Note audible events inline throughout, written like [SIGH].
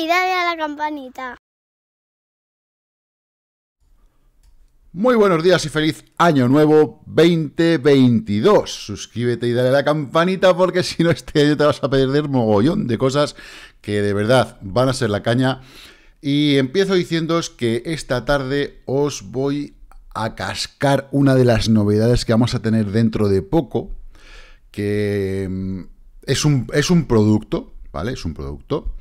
y dale a la campanita. Muy buenos días y feliz año nuevo 2022. Suscríbete y dale a la campanita porque si no este año te vas a perder mogollón de cosas que de verdad van a ser la caña. Y empiezo diciéndoos que esta tarde os voy a cascar una de las novedades que vamos a tener dentro de poco, que mm, es un, es un producto, ¿vale? Es un producto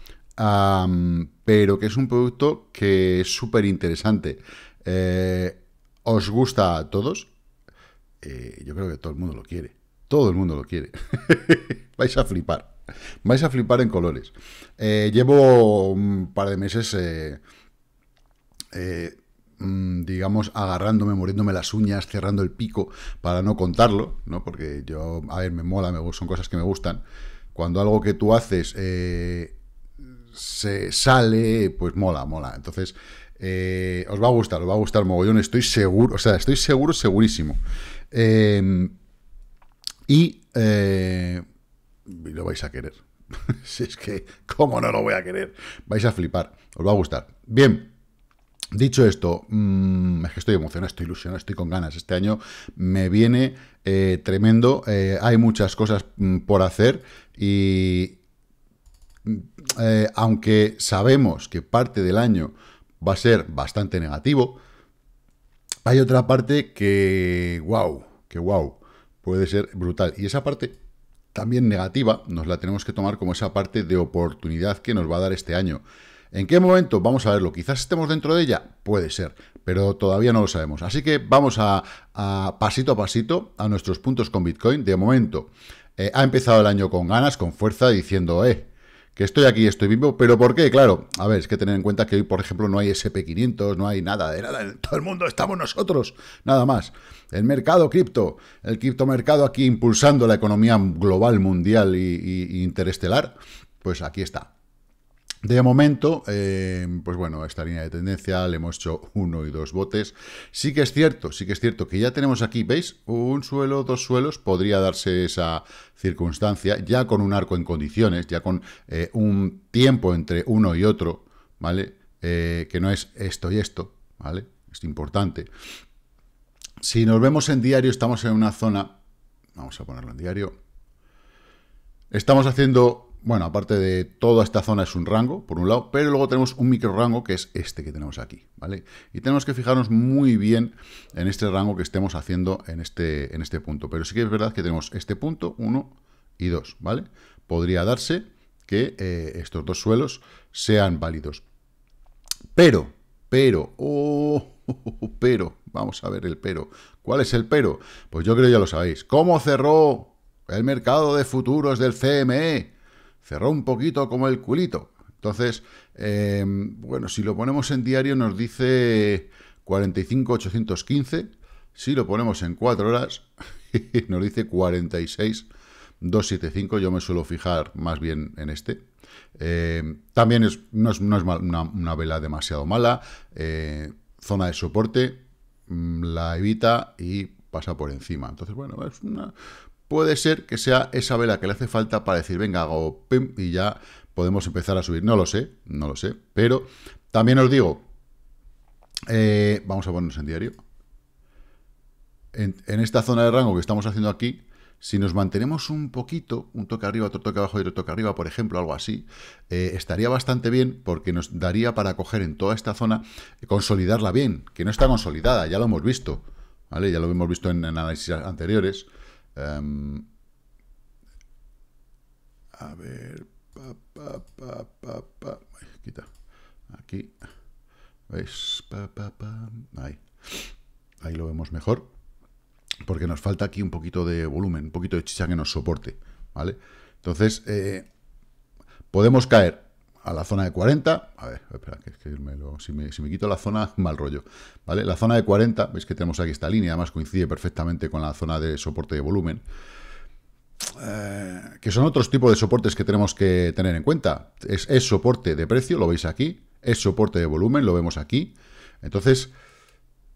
pero que es un producto que es súper interesante. Eh, ¿Os gusta a todos? Eh, yo creo que todo el mundo lo quiere. Todo el mundo lo quiere. [LAUGHS] Vais a flipar. Vais a flipar en colores. Eh, llevo un par de meses, mm, digamos, agarrándome, muriéndome las uñas, cerrando el pico para no contarlo, ¿no? Porque yo, a ver, me mola, son cosas que me gustan. Cuando algo que tú haces se sale, pues mola, mola. Entonces, eh, os va a gustar, os va a gustar mogollón, estoy seguro, o sea, estoy seguro, segurísimo. Em, y, eh, lo vais a querer. [LAUGHS] si es que, ¿cómo no lo voy a querer? Vais a flipar, os va a gustar. Bien, Dicho esto, mm, es que estoy emocionado, estoy ilusionado, estoy con ganas. Este año me viene eh, tremendo, hay muchas cosas mm, por hacer y, Mm, eh, aunque sabemos que parte del año va a ser bastante negativo, hay otra parte que, wow, que wow, puede ser brutal. Y esa parte también negativa nos la tenemos que tomar como esa parte de oportunidad que nos va a dar este año. ¿En qué momento? Vamos a verlo. Quizás estemos dentro de ella, puede ser, pero todavía no lo sabemos. Así que vamos a, pasito a pasito a nuestros puntos con Bitcoin. De momento, eh, ha empezado el año con ganas, con fuerza, diciendo, eh, estoy aquí, estoy vivo, pero ¿por qué? Claro, a ver, es que tener en cuenta que hoy, por ejemplo, no hay SP500, no hay nada de nada, en [LAUGHS] todo el mundo estamos nosotros, nada más. El mercado cripto, el criptomercado aquí impulsando la economía global, mundial e y interestelar, pues aquí está. De momento, eh, pues bueno, esta línea de tendencia le hemos hecho uno y dos botes. Sí que es cierto, sí que es cierto que ya tenemos aquí, ¿veis? Un suelo, dos suelos, podría darse esa circunstancia, ya con un arco en condiciones, ya con eh, un tiempo entre uno y otro, ¿vale? Eh, que no es esto y esto, ¿vale? Es importante. Si nos vemos en diario, estamos en una zona, vamos a ponerlo en diario, estamos haciendo bueno, aparte de toda esta zona es un rango, por un lado, pero luego tenemos un micro rango que es este que tenemos aquí, ¿vale? Y tenemos que fijarnos muy bien en este rango que estemos haciendo en este, en este punto. Pero sí que es verdad que tenemos este punto, uno y dos, ¿vale? Podría darse que eh, estos dos suelos sean válidos. Pero, pero, oh, [LAUGHS] pero, vamos a ver el pero. ¿Cuál es el pero? Pues yo creo que ya lo sabéis. ¿Cómo cerró el mercado de futuros del CME? cerró un poquito como el culito. Entonces, eh, bueno, si lo ponemos en diario nos dice 45,815. Si lo ponemos en 4 horas, [LAUGHS] nos dice 46,275. Yo me suelo fijar más bien en este. Eh, también es, no es, una, vela demasiado mala. Eh, zona de soporte, mm, la evita y pasa por encima. Entonces, bueno, es una, puede ser que sea esa vela que le hace falta para decir, venga, hago pim y ya podemos empezar a subir. No lo sé, no lo sé, pero también os digo, eh, vamos a ponernos en diario. En, esta zona de rango que estamos haciendo aquí, si nos mantenemos un poquito, un toque arriba, otro toque abajo y otro toque arriba, por ejemplo, algo así, eh, estaría bastante bien porque nos daría para coger en toda esta zona, eh, consolidarla bien, que no está consolidada, ya lo hemos visto, ¿vale? Ya lo hemos visto en análisis anteriores. Em, a ver, pa, pa, pa, pa, pa. quita. Aquí. ¿Veis? Pa, pa, pa. Ahí. Ahí lo vemos mejor. Porque nos falta aquí un poquito de volumen, un poquito de chicha que nos soporte. ¿Vale? Entonces, eh, podemos caer a la zona de 40. A ver, espera, que, que si, me, quito la zona, [LAUGHS] mal rollo. ¿Vale? La zona de 40, veis que tenemos aquí esta línea, además coincide perfectamente con la zona de soporte de volumen. Eh, que son otros tipos de soportes que tenemos que tener en cuenta. Es, soporte de precio, lo veis aquí. Es soporte de volumen, lo vemos aquí. Entonces,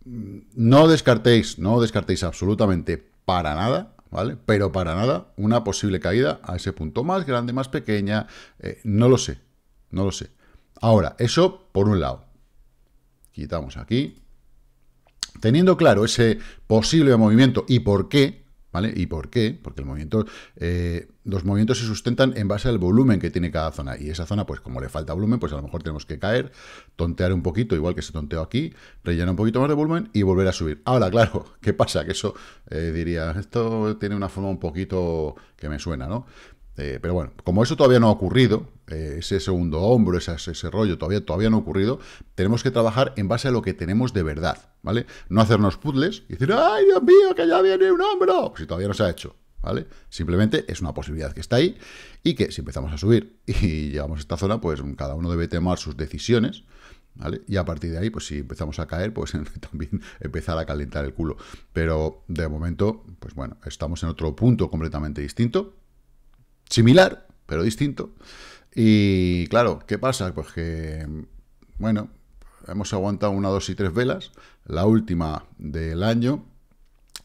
mm, no descartéis, no descartéis absolutamente para nada, ¿vale? Pero para nada, una posible caída a ese punto más grande, más pequeña, eh, no lo sé. No lo sé. Ahora, eso por un lado. Quitamos aquí. Teniendo claro ese posible movimiento y por qué, ¿vale? ¿Y por qué? Porque el movimiento, eh, los movimientos se sustentan en base al volumen que tiene cada zona. Y esa zona, pues como le falta volumen, pues a lo mejor tenemos que caer, tontear un poquito, igual que se tonteó aquí, rellenar un poquito más de volumen y volver a subir. Ahora, claro, [LAUGHS] ¿qué pasa? Que eso, eh, diría, esto tiene una forma un poquito que me suena, ¿no? Eh, pero bueno, como eso todavía no ha ocurrido, eh, ese segundo hombro, ese, ese rollo todavía, todavía no ha ocurrido, tenemos que trabajar en base a lo que tenemos de verdad, ¿vale? No hacernos puzzles y decir, ¡ay, Dios mío, que ya viene un hombro! Si todavía no se ha hecho, ¿vale? Simplemente es una posibilidad que está ahí y que si empezamos a subir [LAUGHS] y llegamos a esta zona, pues cada uno debe tomar sus decisiones, ¿vale? Y a partir de ahí, pues si empezamos a caer, pues [LAUGHS] también empezar a calentar el culo. Pero de momento, pues bueno, estamos en otro punto completamente distinto, similar, pero distinto. Y claro, ¿qué pasa? Pues que, bueno, hemos aguantado una, dos y tres velas, la última del año,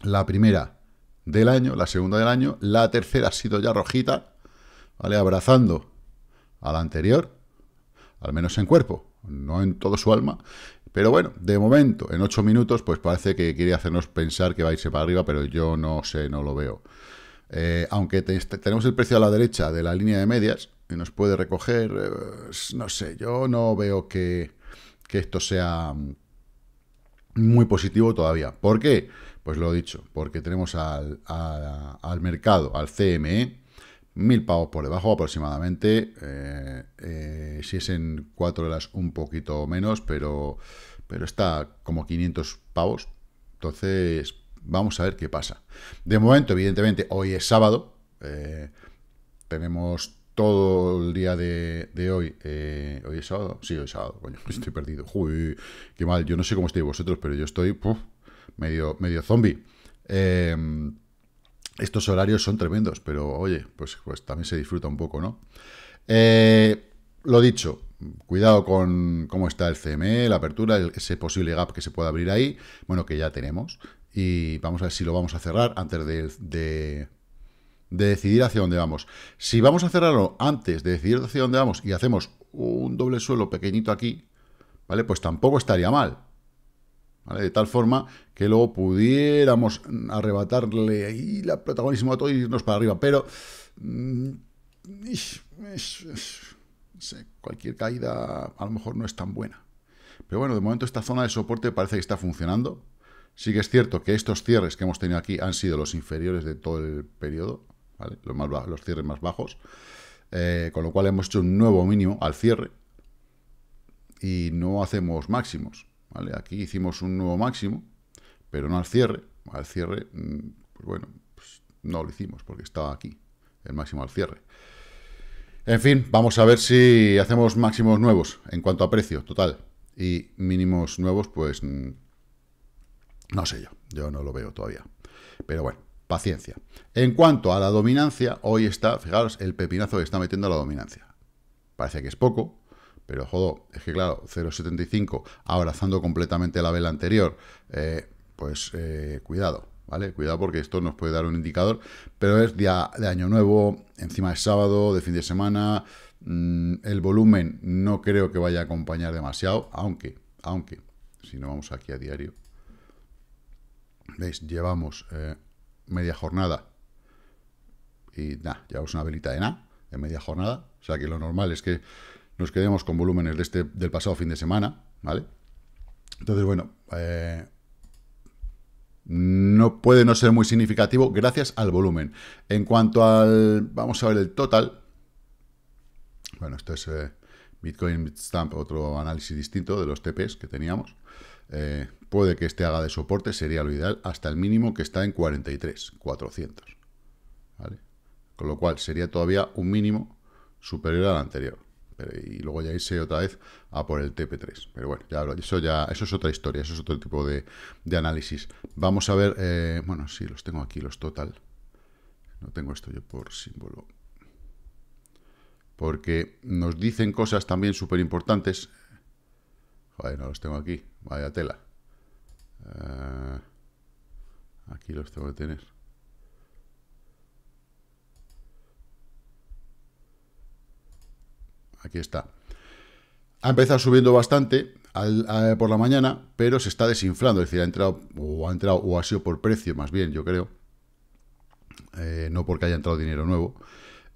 la primera del año, la segunda del año, la tercera ha sido ya rojita, ¿vale? Abrazando a la anterior, al menos en cuerpo, no en todo su alma. Pero bueno, de momento, en ocho minutos, pues parece que quiere hacernos pensar que va a irse para arriba, pero yo no sé, no lo veo. Eh, aunque tenemos el precio a la derecha de la línea de medias, y nos puede recoger, eh, no sé, yo no veo que, esto sea mm, muy positivo todavía. ¿Por qué? Pues lo he dicho, porque tenemos al, mercado, al CME, mil pavos por debajo aproximadamente, eh, si es en cuatro horas un poquito menos, pero, pero está como 500 pavos. Entonces, Vamos a ver qué pasa. De momento, evidentemente, hoy es sábado. Eh, tenemos todo el día de, hoy. Eh, ¿Hoy es sábado? Sí, hoy es sábado, coño, [LAUGHS] estoy perdido. Uy, qué mal. Yo no sé cómo estáis vosotros, pero yo estoy medio, medio zombie. Em, estos horarios son tremendos, pero oye, pues, pues también se disfruta un poco, ¿no? Eh, lo dicho, cuidado con cómo está el CME, la apertura, ese posible gap que se pueda abrir ahí, bueno, que ya tenemos, y vamos a ver si lo vamos a cerrar antes de, decidir hacia dónde vamos. Si vamos a cerrarlo antes de decidir hacia dónde vamos y hacemos un doble suelo pequeñito aquí, ¿vale? Pues tampoco estaría mal. ¿Vale? De tal forma que luego pudiéramos arrebatarle ahí la protagonismo a todo y irnos para arriba. Pero mm, cualquier caída a lo mejor no es tan buena. Pero bueno, de momento esta zona de soporte parece que está funcionando. Sí que es cierto que estos cierres que hemos tenido aquí han sido los inferiores de todo el periodo, ¿vale? los, cierres más bajos, eh, con lo cual hemos hecho un nuevo mínimo al cierre y no hacemos máximos. ¿vale? Aquí hicimos un nuevo máximo, pero no al cierre. Al cierre, mm, pues bueno, pues no lo hicimos porque estaba aquí, el máximo al cierre. En fin, vamos a ver si hacemos máximos nuevos en cuanto a precio total y mínimos nuevos, pues mm, no sé yo, yo no lo veo todavía. Pero bueno, paciencia. En cuanto a la dominancia, hoy está, fijaros, el pepinazo que está metiendo la dominancia. Parece que es poco, pero jodo, es que claro, 0,75 abrazando completamente la vela anterior, eh, pues eh, cuidado, ¿vale? Cuidado porque esto nos puede dar un indicador, pero es día de año nuevo, encima es sábado, de fin de semana, mm, el volumen no creo que vaya a acompañar demasiado, aunque, aunque, si no vamos aquí a diario, ¿Veis? Llevamos eh, media jornada y nada, llevamos una velita de nada de media jornada. O sea que lo normal es que nos quedemos con volúmenes de este, del pasado fin de semana, ¿vale? Entonces, bueno, eh, no puede no ser muy significativo gracias al volumen. En cuanto al, vamos a ver el total, bueno, esto es eh, Bitcoin stamp otro análisis distinto de los TPs que teníamos. Eh, Puede que este haga de soporte, sería lo ideal, hasta el mínimo que está en 43, 400. Con lo cual sería todavía un mínimo superior al anterior. y luego ya irse otra vez a por el TP3. Pero bueno, ya, eso ya eso es otra historia, eso es otro tipo de, análisis. Vamos a ver, eh, bueno, sí, los tengo aquí, los total. No tengo esto yo por símbolo. Porque nos dicen cosas también súper importantes. Joder, no los tengo aquí, vaya tela. Eh, aquí los tengo que tener. Aquí está. Ha empezado subiendo bastante por la mañana, pero se está desinflando. Es decir, ha entrado o ha entrado o ha sido por precio, más bien, yo creo. Eh, no porque haya entrado dinero nuevo.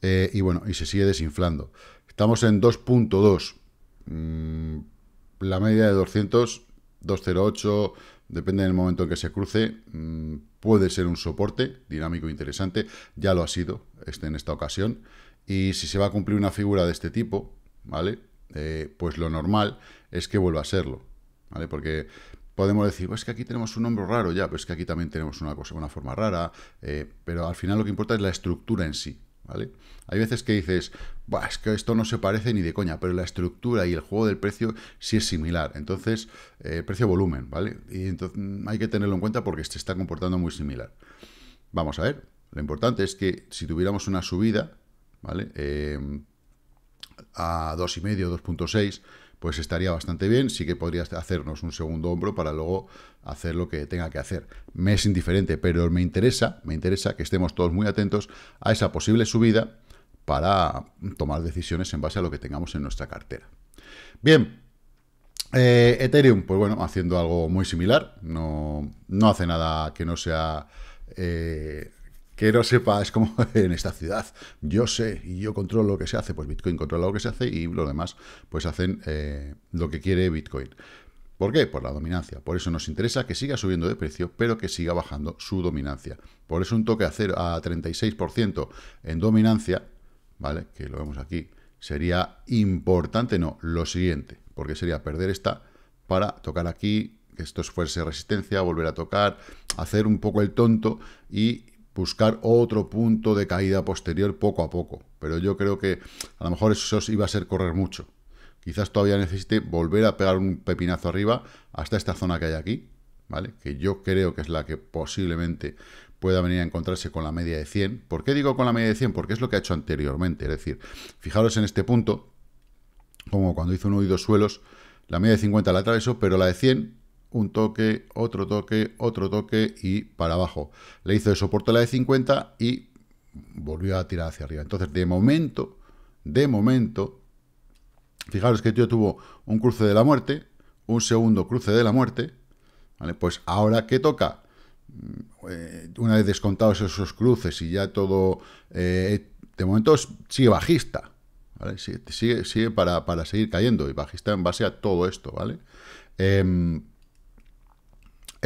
Eh, y bueno, y se sigue desinflando. Estamos en 2.2. Mm, la media de 200, 208, depende del momento en que se cruce, mm, puede ser un soporte dinámico interesante, ya lo ha sido este, en esta ocasión, y si se va a cumplir una figura de este tipo, ¿vale? Eh, pues lo normal es que vuelva a serlo, ¿vale? Porque podemos decir, pues que aquí tenemos un hombro raro ya, pero es que aquí también tenemos una, cosa, una forma rara, eh, pero al final lo que importa es la estructura en sí, hay veces que dices, es que esto no se parece ni de coña, pero la estructura y el juego del precio sí es similar. Entonces, eh, precio-volumen, ¿vale? Y entonces mm, hay que tenerlo en cuenta porque se está comportando muy similar. Vamos a ver, lo importante es que si tuviéramos una subida, ¿vale? Eh, a 2,5, 2.6, pues estaría bastante bien. Sí que podría hacernos un segundo hombro para luego hacer lo que tenga que hacer. Me es indiferente, pero me interesa, me interesa que estemos todos muy atentos a esa posible subida para tomar decisiones en base a lo que tengamos en nuestra cartera. Bien, eh, Ethereum, pues bueno, haciendo algo muy similar, no, hace nada que no sea eh, que no sepa, es como [LAUGHS] en esta ciudad, yo sé y yo controlo lo que se hace, pues Bitcoin controla lo que se hace y lo demás, pues hacen eh, lo que quiere Bitcoin. ¿Por qué? Por la dominancia. Por eso nos interesa que siga subiendo de precio, pero que siga bajando su dominancia. Por eso un toque a, a 36% en dominancia, ¿vale? Que lo vemos aquí, sería importante, no, lo siguiente, porque sería perder esta para tocar aquí, que esto fuese resistencia, volver a tocar, hacer un poco el tonto y buscar otro punto de caída posterior poco a poco. Pero yo creo que a lo mejor eso iba a ser correr mucho. Quizás todavía necesite volver a pegar un pepinazo arriba hasta esta zona que hay aquí, ¿vale? Que yo creo que es la que posiblemente pueda venir a encontrarse con la media de 100. ¿Por qué digo con la media de 100? Porque es lo que ha hecho anteriormente. Es decir, fijaros en este punto, como cuando hizo un y dos suelos, la media de 50 la atravesó, pero la de 100 un toque, otro toque, otro toque y para abajo. Le hizo de soporte la de 50 y volvió a tirar hacia arriba. Entonces, de momento, de momento, fijaros que el este tío tuvo un cruce de la muerte, un segundo cruce de la muerte, ¿vale? Pues ahora, ¿qué toca? Mm, eh, una vez descontados esos cruces y ya todo, eh, de momento sigue bajista, ¿vale? Sigue, sigue, para, para, seguir cayendo y bajista en base a todo esto, ¿vale? Em,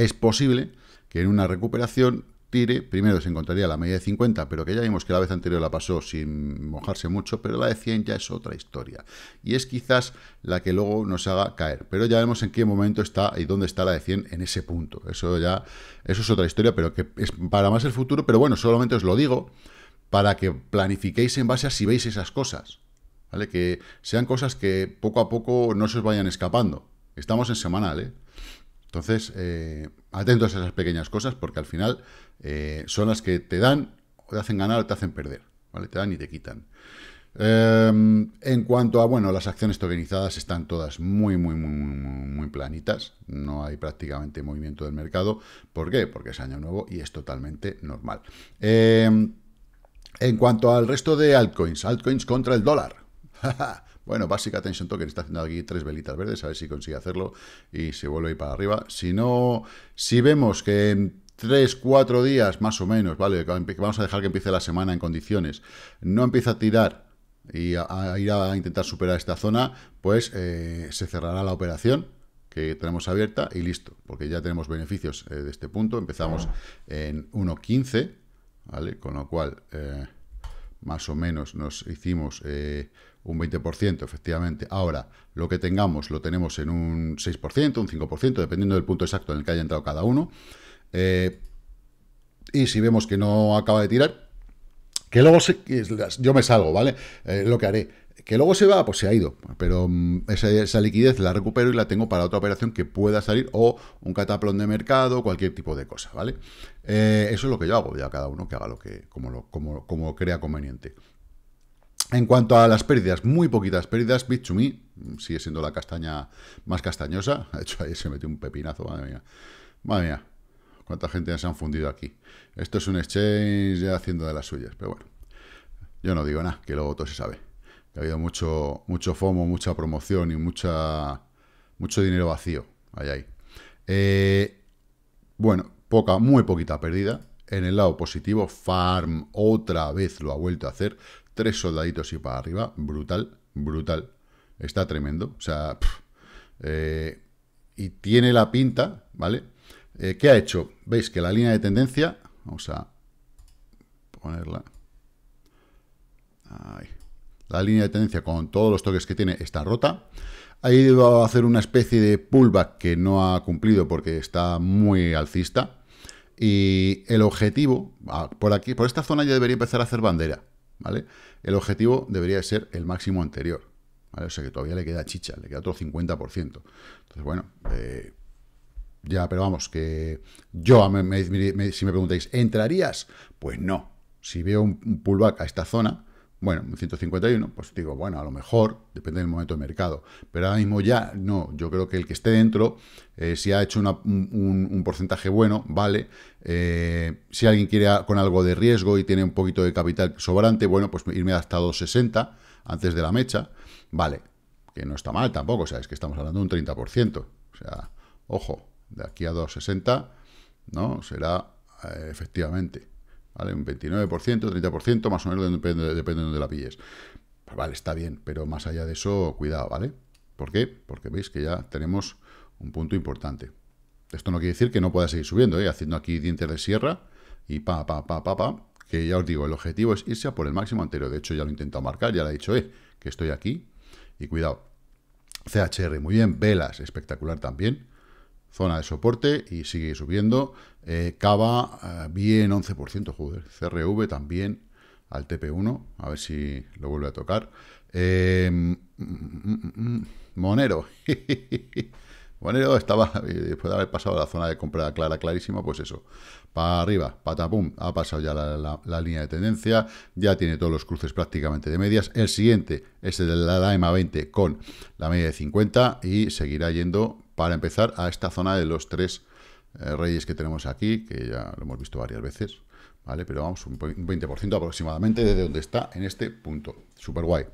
es posible que en una recuperación tire, primero se encontraría la media de 50, pero que ya vimos que la vez anterior la pasó sin mojarse mucho, pero la de 100 ya es otra historia. Y es quizás la que luego nos haga caer, pero ya vemos en qué momento está y dónde está la de 100 en ese punto. Eso ya, eso es otra historia, pero que es para más el futuro, pero bueno, solamente os lo digo para que planifiquéis en base a si veis esas cosas, ¿vale? Que sean cosas que poco a poco no se os vayan escapando. Estamos en semanal, ¿eh? Entonces, eh, atentos a esas pequeñas cosas porque al final eh, son las que te dan, o te hacen ganar o te hacen perder, ¿vale? Te dan y te quitan. Em, en cuanto a, bueno, las acciones tokenizadas están todas muy, muy, muy, muy, muy planitas. No hay prácticamente movimiento del mercado. ¿Por qué? Porque es año nuevo y es totalmente normal. Em, en cuanto al resto de altcoins, altcoins contra el dólar. [LAUGHS] Bueno, Basic Attention Token está haciendo aquí tres velitas verdes, a ver si consigue hacerlo y se vuelve ahí para arriba. Si no, si vemos que en tres, cuatro días más o menos, ¿vale? Vamos a dejar que empiece la semana en condiciones. No empieza a tirar y a, ir a intentar superar esta zona, pues eh, se cerrará la operación que tenemos abierta y listo, porque ya tenemos beneficios eh, de este punto. Empezamos en 1.15, ¿vale? Con lo cual... Eh, más o menos nos hicimos eh, un 20%, efectivamente. Ahora, lo que tengamos lo tenemos en un 6%, un 5%, dependiendo del punto exacto en el que haya entrado cada uno. Eh, y si vemos que no acaba de tirar, que luego yo me salgo, ¿vale? Eh, lo que haré, que luego se va, pues se ha ido. Pero mm, esa, liquidez la recupero y la tengo para otra operación que pueda salir o un cataplón de mercado, cualquier tipo de cosa, ¿vale? Eh, eso es lo que yo hago, ya cada uno que haga lo que, como, lo, como, como crea conveniente. En cuanto a las pérdidas, muy poquitas pérdidas, bit me mm, sigue siendo la castaña más castañosa. [LAUGHS] De hecho, ahí se metió un pepinazo, madre mía. Madre mía, cuánta gente se han fundido aquí. Esto es un exchange ya haciendo de las suyas, pero bueno. Yo no digo nada, que luego todo se sabe ha habido mucho, mucho FOMO, mucha promoción y mucha, mucho dinero vacío. Ahí, ahí. Eh, bueno, poca, muy poquita pérdida. En el lado positivo, Farm otra vez lo ha vuelto a hacer. Tres soldaditos y para arriba. Brutal, brutal. Está tremendo. O sea, eh, y tiene la pinta, ¿vale? Eh, ¿Qué ha hecho? Veis que la línea de tendencia, vamos a ponerla. Ahí. La línea de tendencia con todos los toques que tiene está rota. Ha ido a hacer una especie de pullback que no ha cumplido porque está muy alcista. Y el objetivo, ah, por aquí, por esta zona ya debería empezar a hacer bandera, ¿vale? El objetivo debería ser el máximo anterior, ¿vale? O sea que todavía le queda chicha, le queda otro 50%. Entonces, bueno, eh, ya, pero vamos, que yo, si me preguntáis, ¿entrarías? Pues no. Si veo un pullback a esta zona, bueno, 151, pues digo, bueno, a lo mejor, depende del momento de mercado. Pero ahora mismo ya no, yo creo que el que esté dentro, eh, si ha hecho un, porcentaje bueno, vale. Eh, si alguien quiere con algo de riesgo y tiene un poquito de capital sobrante, bueno, pues irme hasta 260 antes de la mecha, vale. Que no está mal tampoco, o sea, es que estamos hablando de un 30%. O sea, ojo, de aquí a 260, ¿no? Será eh, efectivamente ¿vale? Un 29%, 30%, más o menos depende, de dónde la pilles. Pues vale, está bien, pero más allá de eso, cuidado, ¿vale? ¿Por qué? Porque veis que ya tenemos un punto importante. Esto no quiere decir que no pueda seguir subiendo, ¿eh? haciendo aquí dientes de sierra y pa, pa, pa, pa, pa, que ya os digo, el objetivo es irse a por el máximo anterior. De hecho, ya lo he intentado marcar, ya lo he dicho, eh, que estoy aquí y cuidado. CHR, muy bien, velas, espectacular también zona de soporte y sigue subiendo. Eh, Cava, eh, bien 11%, joder. CRV también al TP1, a ver si lo vuelve a tocar. Em, mm, mm, mm, Monero. [LAUGHS] Monero estaba, eh, después de haber pasado la zona de compra clara, clarísima, pues eso, para arriba, patapum, ha pasado ya la, línea de tendencia, ya tiene todos los cruces prácticamente de medias, el siguiente es el de la EMA 20 con la media de 50 y seguirá yendo para empezar a esta zona de los tres eh, reyes que tenemos aquí, que ya lo hemos visto varias veces, ¿vale? Pero vamos, un 20% aproximadamente desde donde está en este punto. Super guay.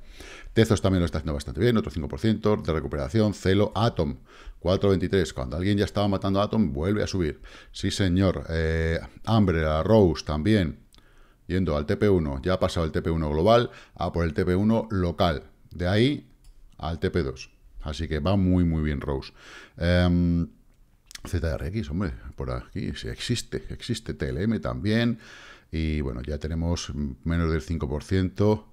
Tezos también lo está haciendo bastante bien, otro 5% de recuperación. Celo, Atom, 4.23. Cuando alguien ya estaba matando a Atom, vuelve a subir. Sí, señor. Hambre, eh, la Rose también. Yendo al TP1, ya ha pasado el TP1 global a por el TP1 local. De ahí al TP2. Así que va muy, muy bien Rose. Em, ZRX, hombre, por aquí, sí, existe, existe TLM también. Y bueno, ya tenemos menos del 5%.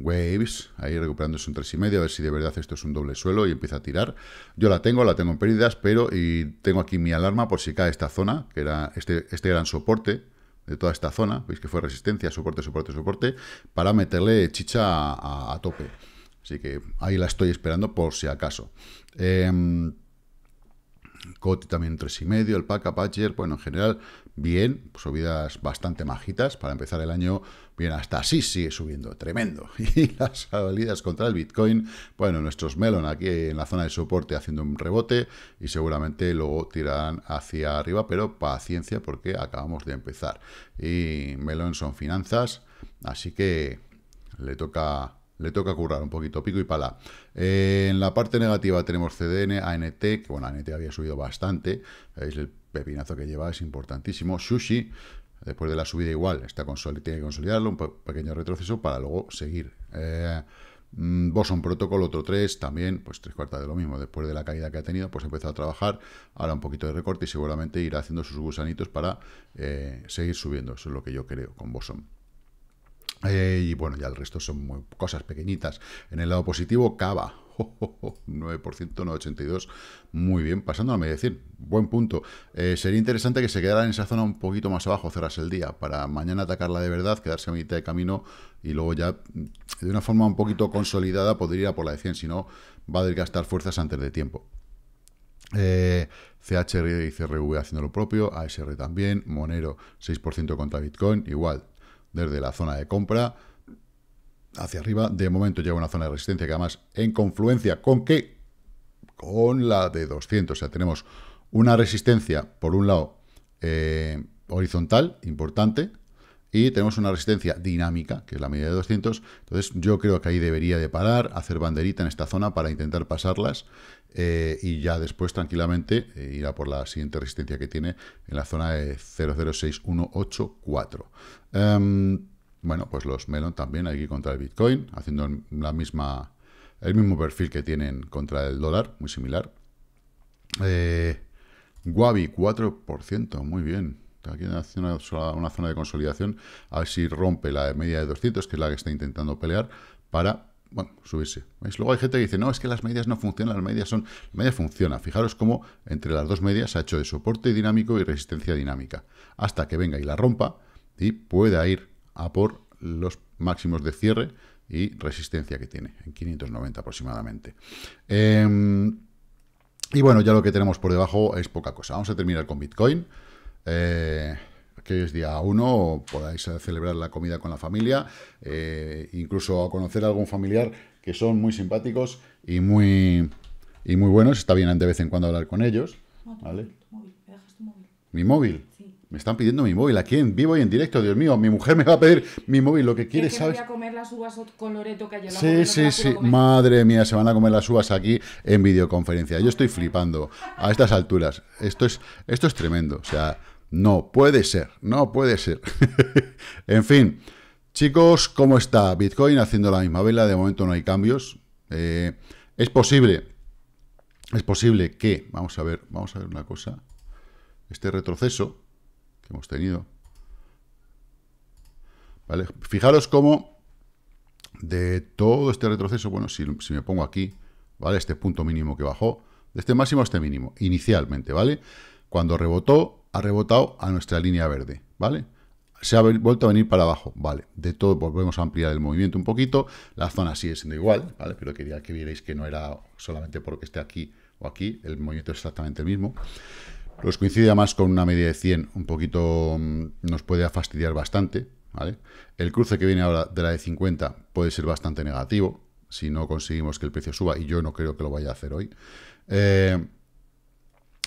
Waves, ahí recuperándose un 3,5, a ver si de verdad esto es un doble suelo y empieza a tirar. Yo la tengo, la tengo en pérdidas, pero y tengo aquí mi alarma por si cae esta zona, que era este, este gran soporte de toda esta zona, veis que fue resistencia, soporte, soporte, soporte, para meterle chicha a tope. Así que ahí la estoy esperando por si acaso. Eh, Coti también 3,5, el Pack Apacher, bueno, en general, bien, subidas bastante majitas para empezar el año, bien, hasta así sigue subiendo, tremendo. [LAUGHS] Y las salidas contra el Bitcoin, bueno, nuestros Melon aquí en la zona de soporte haciendo un rebote y seguramente luego tirarán hacia arriba, pero paciencia porque acabamos de empezar. Y Melon son finanzas, así que le toca le toca currar un poquito, pico y pala. Eh, en la parte negativa tenemos CDN, ANT, que bueno, ANT había subido bastante, veis el pepinazo que lleva, es importantísimo. Sushi, después de la subida igual, está tiene que consolidarlo, un pequeño retroceso para luego seguir. Eh, mm, Boson Protocol, otro 3, también, pues tres cuartas de lo mismo. Después de la caída que ha tenido, pues empezó a trabajar, ahora un poquito de recorte y seguramente irá haciendo sus gusanitos para eh, seguir subiendo. Eso es lo que yo creo con Boson. Eh, y bueno, ya el resto son cosas pequeñitas. En el lado positivo, Cava. 9%, [LAUGHS] 9,82. Muy bien, pasando a la media 100. Buen punto. Eh, sería interesante que se quedara en esa zona un poquito más abajo, cerras el día, para mañana atacarla de verdad, quedarse a mitad de camino y luego ya, mm, de una forma un poquito consolidada, podría ir a por la de 100. Si no, va a desgastar fuerzas antes de tiempo. Eh, CHR y CRV haciendo lo propio, ASR también, Monero 6% contra Bitcoin, igual, desde la zona de compra hacia arriba. De momento llega una zona de resistencia que además en confluencia con que Con la de 200. O sea, tenemos una resistencia, por un lado, eh, horizontal, importante, y tenemos una resistencia dinámica, que es la media de 200, entonces yo creo que ahí debería de parar, hacer banderita en esta zona para intentar pasarlas eh, y ya después tranquilamente eh, irá por la siguiente resistencia que tiene en la zona de 006184. Em, bueno, pues los Melon también aquí contra el Bitcoin, haciendo la misma, el mismo perfil que tienen contra el dólar, muy similar. Eh, Guavi, 4%, muy bien aquí en una, zona de consolidación, a ver si rompe la media de 200, que es la que está intentando pelear, para subirse. Luego hay gente que dice, no, es que las medias no funcionan, las medias son... La media funciona. Fijaros cómo entre las dos medias ha hecho de soporte dinámico y resistencia dinámica. Hasta que venga y la rompa y pueda ir a por los máximos de cierre y resistencia que tiene, en 590 aproximadamente. Em, y bueno, ya lo que tenemos por debajo es poca cosa. Vamos a terminar con Bitcoin. Eh, que es día uno podáis eh, celebrar la comida con la familia, eh, incluso conocer a algún familiar que son muy simpáticos y muy, y muy buenos. Está bien de vez en cuando hablar con ellos. ¿Mi móvil? Me están pidiendo mi móvil aquí en vivo y en directo. Dios mío, mi mujer me va a pedir mi móvil, lo que quiere, saber comer las uvas con que ayer la sí, sí. Madre mía, se van a comer las uvas aquí en videoconferencia. Yo estoy flipando a estas alturas. Esto es, esto es tremendo. O sea, no puede ser, no puede ser. [LAUGHS] en fin, chicos, ¿cómo está? Bitcoin haciendo la misma vela, de momento no hay cambios. Eh, es posible, es posible que, vamos a ver, vamos a ver una cosa, este retroceso que hemos tenido, ¿vale? Fijaros cómo de todo este retroceso, bueno, si, si me pongo aquí, ¿vale? Este punto mínimo que bajó, de este máximo a este mínimo, inicialmente, ¿vale? Cuando rebotó, ha rebotado a nuestra línea verde, ¿vale? Se ha vuelto a venir para abajo, ¿vale? De todo volvemos a ampliar el movimiento un poquito, la zona sigue siendo igual, ¿vale? Pero quería que vierais que no era solamente porque esté aquí o aquí, el movimiento es exactamente el mismo. Los coincide más con una media de 100, un poquito mm, nos puede fastidiar bastante, ¿vale? El cruce que viene ahora de la de 50 puede ser bastante negativo, si no conseguimos que el precio suba, y yo no creo que lo vaya a hacer hoy. Eh,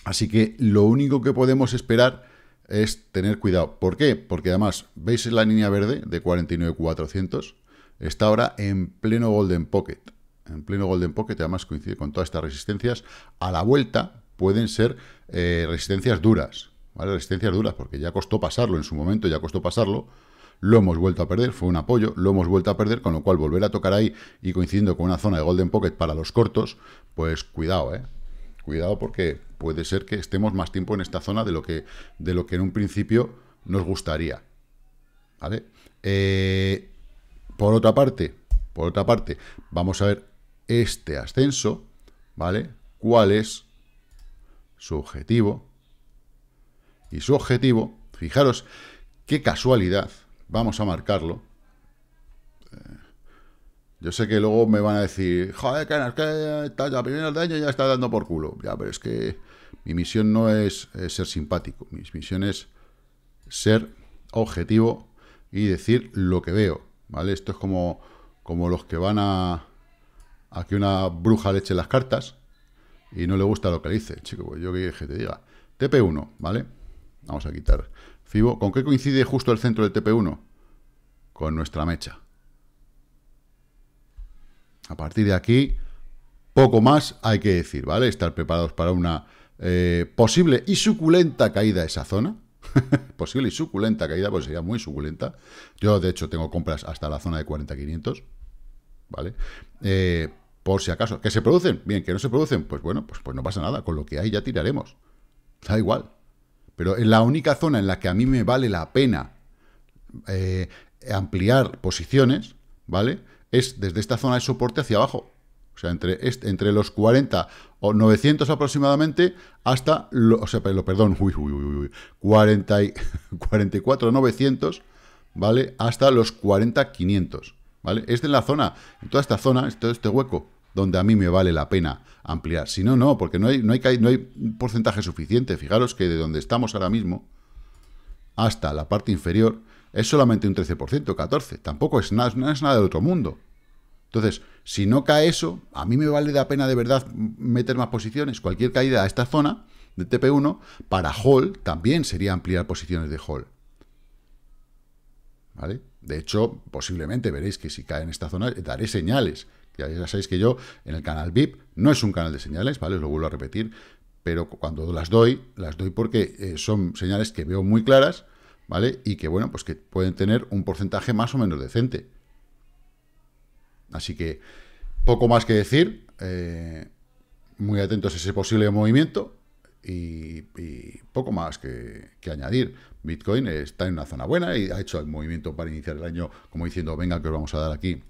Así que lo único que podemos esperar es tener cuidado. ¿Por qué? Porque además, ¿veis la línea verde de 49,400? Está ahora en pleno Golden Pocket. En pleno Golden Pocket, además coincide con todas estas resistencias. A la vuelta pueden ser eh, resistencias duras. ¿vale? Resistencias duras, porque ya costó pasarlo en su momento, ya costó pasarlo. Lo hemos vuelto a perder, fue un apoyo, lo hemos vuelto a perder, con lo cual volver a tocar ahí y coincidiendo con una zona de Golden Pocket para los cortos, pues cuidado, ¿eh? Cuidado porque puede ser que estemos más tiempo en esta zona de lo que, de lo que en un principio nos gustaría. ¿Vale? Eh, por otra parte, por otra parte, vamos a ver este ascenso, ¿vale? ¿Cuál es su objetivo? Y su objetivo, fijaros, qué casualidad, vamos a marcarlo, yo sé que luego me van a decir, joder, que, es que ya ya primero de y ya está dando por culo. Ya, pero es que mi misión no es, ser simpático. Mi misión es ser objetivo y decir lo que veo, ¿vale? Esto es como, como los que van a, a que una bruja le eche las cartas y no le gusta lo que dice. Chico, pues yo que te diga. TP1, ¿vale? Vamos a quitar Fibo. ¿Con qué coincide justo el centro del TP1? Con nuestra mecha. A partir de aquí, poco más hay que decir, ¿vale? Estar preparados para una eh, posible y suculenta caída de esa zona. [LAUGHS] posible y suculenta caída, pues sería muy suculenta. Yo, de hecho, tengo compras hasta la zona de 40.500, ¿vale? Eh, por si acaso. ¿Que se producen? Bien, que no se producen, pues bueno, pues, pues no pasa nada. Con lo que hay ya tiraremos. Da igual. Pero en la única zona en la que a mí me vale la pena eh, ampliar posiciones, ¿vale? es desde esta zona de soporte hacia abajo. O sea, entre, entre los 40 o 900 aproximadamente hasta, lo, o sea, perdón, uy, 44, 900, [LAUGHS] ¿vale? Hasta los 40, 500, ¿vale? Es de la zona, en toda esta zona, en todo este hueco, donde a mí me vale la pena ampliar. Si no, no, porque no hay, no hay, no hay porcentaje suficiente. Fijaros que de donde estamos ahora mismo hasta la parte inferior es solamente un 13%, 14%. Tampoco es, nada, no es nada de otro mundo. Entonces, si no cae eso, a mí me vale la pena de verdad meter más posiciones. Cualquier caída a esta zona de TP1 para Hall también sería ampliar posiciones de Hall. ¿Vale? De hecho, posiblemente veréis que si cae en esta zona eh, daré señales. Ya sabéis que yo en el canal VIP no es un canal de señales, ¿vale? Os lo vuelvo a repetir. Pero cuando las doy, las doy porque eh, son señales que veo muy claras ¿vale? Y que, bueno, pues que pueden tener un porcentaje más o menos decente. Así que, poco más que decir, eh, muy atentos a ese posible movimiento y, poco más que, añadir. Bitcoin está en una zona buena y ha hecho el movimiento para iniciar el año como diciendo, venga, que os vamos a dar aquí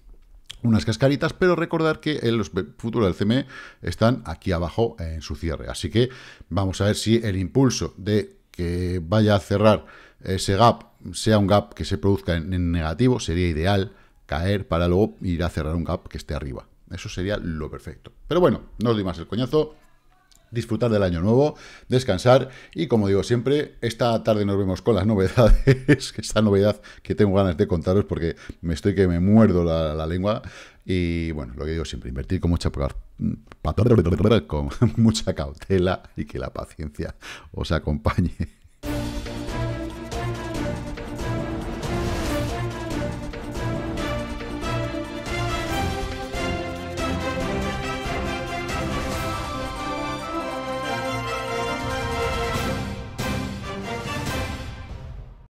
unas cascaritas, pero recordar que los futuros del CME están aquí abajo en su cierre. Así que vamos a ver si el impulso de que vaya a cerrar ese gap sea un gap que se produzca en, negativo, sería ideal caer para luego ir a cerrar un gap que esté arriba. Eso sería lo perfecto. Pero bueno, no os doy más el coñazo disfrutar del año nuevo, descansar y como digo siempre, esta tarde nos vemos con las [LAUGHS] novedades, esta novedad que tengo ganas de contaros porque me estoy que me muerdo la, lengua y bueno, lo que digo siempre, invertir con mucha, con [LAUGHS] mucha cautela y que la paciencia os acompañe.